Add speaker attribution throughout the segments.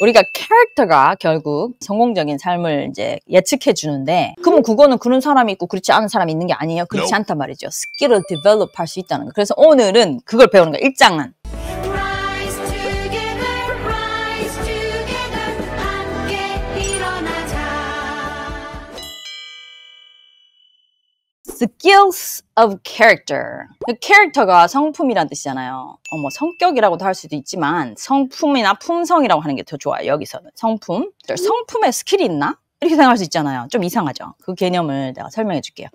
Speaker 1: 우리가 캐릭터가 결국 성공적인 삶을 이제 예측해 주는데 그러면 그거는 그런 사람이 있고 그렇지 않은 사람이 있는 게 아니에요. 그렇지 않단 말이죠. 스킬을 디벨롭 할수 있다는 거. 그래서 오늘은 그걸 배우는 거야. 일장은 skills of character. 캐릭터가 그 성품이란 뜻이잖아요. 어, 뭐 성격이라고도 할 수도 있지만 성품이나 품성이라고 하는 게 더 좋아요. 여기서는 성품. 성품에 스킬이 있나? 이렇게 생각할 수 있잖아요. 좀 이상하죠. 그 개념을 내가 설명해 줄게요.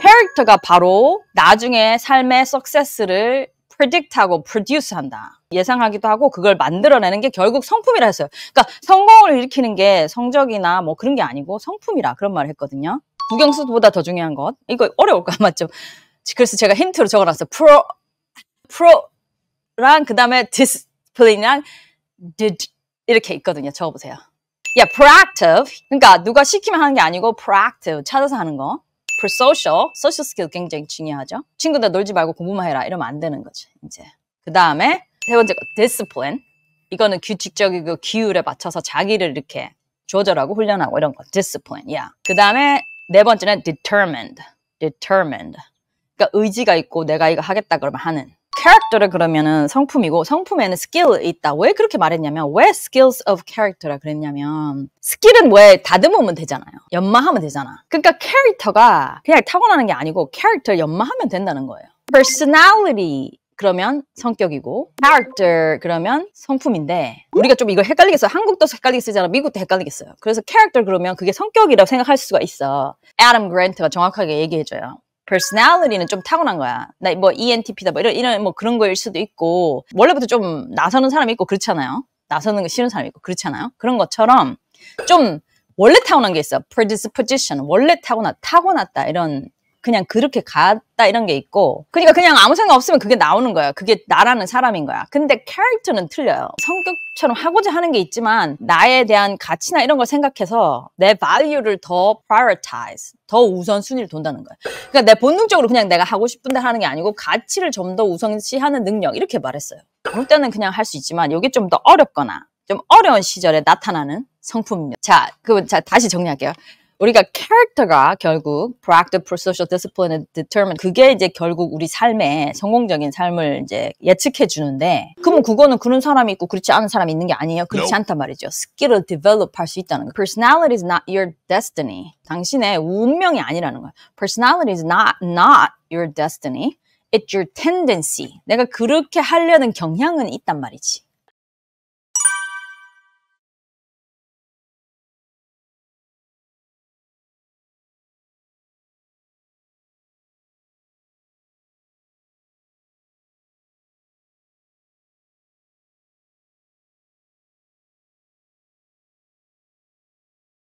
Speaker 1: 캐릭터가 바로 나중에 삶의 석세스를 predict하고 produce한다. 예상하기도 하고 그걸 만들어내는 게 결국 성품이라 했어요. 그러니까 성공을 일으키는 게 성적이나 뭐 그런 게 아니고 성품이라 그런 말을 했거든요. 부경수보다 더 중요한 것. 이거 어려울까 맞죠? 그래서 제가 힌트로 적어놨어요. 프로 프로랑 그다음에 디스플레이랑 did 이렇게 있거든요. 적어보세요. 야, yeah, proactive. 그러니까 누가 시키면 하는 게 아니고 proactive 찾아서 하는 거. prosocial, social skill 굉장히 중요하죠. 친구들 놀지 말고 공부만 해라 이러면 안 되는 거죠. 이제 그 다음에 세 번째 거 discipline. 이거는 규칙적이고 기율에 맞춰서 자기를 이렇게 조절하고 훈련하고 이런 거 discipline. 야. Yeah. 그 다음에 네 번째는 determined. determined. 그러니까 의지가 있고 내가 이거 하겠다 그러면 하는. character를 그러면은 성품이고 성품에는 skill이 있다. 왜 그렇게 말했냐면 왜 skills of character라 그랬냐면 스킬은 왜 다듬으면 되잖아요. 연마하면 되잖아. 그러니까 캐릭터가 그냥 타고나는 게 아니고 캐릭터를 연마하면 된다는 거예요. personality 그러면 성격이고 character 그러면 성품인데 우리가 좀 이걸 헷갈리겠어 한국도 헷갈리게 쓰잖아 미국도 헷갈리게 써요 그래서 character 그러면 그게 성격이라고 생각할 수가 있어 Adam Grant가 정확하게 얘기해줘요 personality는 좀 타고난 거야. 나 뭐 ENTP다 뭐 이런 이런 뭐 그런 거일 수도 있고 원래부터 좀 나서는 사람이 있고 그렇잖아요. 나서는 거 싫은 사람이 있고 그렇잖아요. 그런 것처럼 좀 원래 타고난 게 있어. predisposition 원래 타고나 타고났다 이런 그냥 그렇게 갔다 이런 게 있고 그러니까 그냥 아무 생각 없으면 그게 나오는 거야 그게 나라는 사람인 거야 근데 캐릭터는 틀려요 성격처럼 하고자 하는 게 있지만 나에 대한 가치나 이런 걸 생각해서 내 value를 더 prioritize 더 우선순위를 돈다는 거야 그러니까 내 본능적으로 그냥 내가 하고 싶은데 하는 게 아니고 가치를 좀 더 우선시하는 능력 이렇게 말했어요 그럴 때는 그냥 할 수 있지만 이게 좀 더 어렵거나 좀 어려운 시절에 나타나는 성품입니다. 자, 그, 자, 다시 정리할게요. 우리가 캐릭터가 결국 proactive prosocial d i s c i p l i n e determine 그게 이제 결국 우리 삶의 성공적인 삶을 이제 예측해 주는데 그러면 그거는 그런 사람이 있고 그렇지 않은 사람이 있는 게 아니에요. 그렇지 no. 않단 말이죠. 스킬을 develop 할 수 있다는 거. Personality is not your destiny. 당신의 운명이 아니라는 거야. Personality is not not your destiny. It's your tendency. 내가 그렇게 하려는 경향은 있단 말이지.